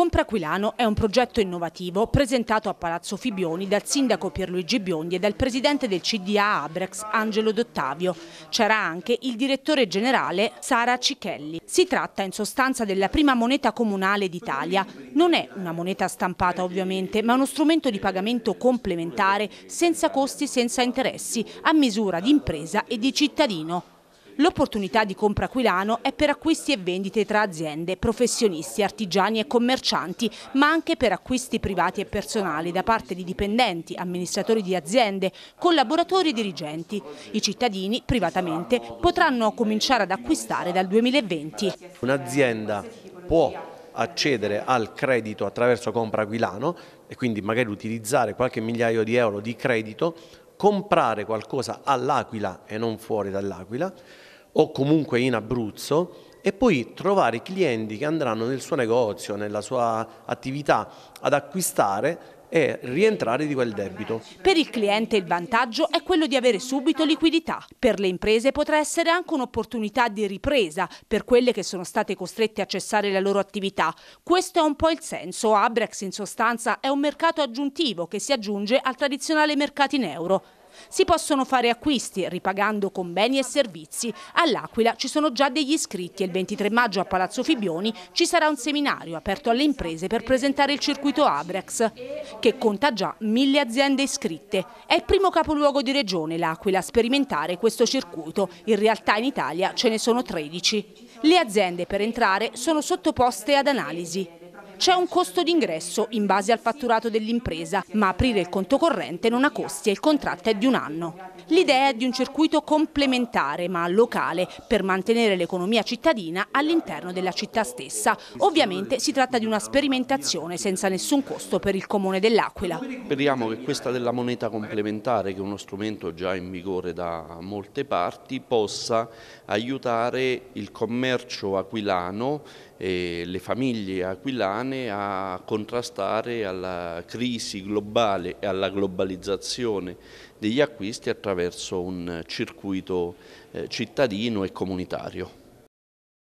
Compraquilano è un progetto innovativo presentato a Palazzo Fibioni dal sindaco Pierluigi Biondi e dal presidente del CDA Abrex Angelo D'Ottavio. C'era anche il direttore generale Sara Cichelli. Si tratta in sostanza della prima moneta comunale d'Italia. Non è una moneta stampata ovviamente, ma uno strumento di pagamento complementare senza costi e senza interessi, a misura di impresa e di cittadino. L'opportunità di compra Aquilano è per acquisti e vendite tra aziende, professionisti, artigiani e commercianti, ma anche per acquisti privati e personali da parte di dipendenti, amministratori di aziende, collaboratori e dirigenti. I cittadini, privatamente, potranno cominciare ad acquistare dal 2020. Un'azienda può accedere al credito attraverso Compra Aquilano e quindi magari utilizzare qualche migliaio di euro di credito comprare qualcosa all'Aquila e non fuori dall'Aquila o comunque in Abruzzo e poi trovare clienti che andranno nel suo negozio, nella sua attività ad acquistare e rientrare di quel debito. Per il cliente il vantaggio è quello di avere subito liquidità. Per le imprese potrà essere anche un'opportunità di ripresa per quelle che sono state costrette a cessare la loro attività. Questo è un po' il senso. Abrex in sostanza è un mercato aggiuntivo che si aggiunge al tradizionale mercato in euro si possono fare acquisti ripagando con beni e servizi. All'Aquila ci sono già degli iscritti e il 23 maggio a Palazzo Fibioni ci sarà un seminario aperto alle imprese per presentare il circuito Abrex, che conta già mille aziende iscritte. È il primo capoluogo di regione l'Aquila a sperimentare questo circuito. In realtà in Italia ce ne sono 13. Le aziende per entrare sono sottoposte ad analisi. C'è un costo d'ingresso in base al fatturato dell'impresa, ma aprire il conto corrente non ha costi e il contratto è di un anno. L'idea è di un circuito complementare, ma locale, per mantenere l'economia cittadina all'interno della città stessa. Ovviamente si tratta di una sperimentazione senza nessun costo per il Comune dell'Aquila. Speriamo che questa della moneta complementare, che è uno strumento già in vigore da molte parti, possa aiutare il commercio aquilano, e le famiglie aquilane italiane a contrastare alla crisi globale e alla globalizzazione degli acquisti attraverso un circuito eh, cittadino e comunitario.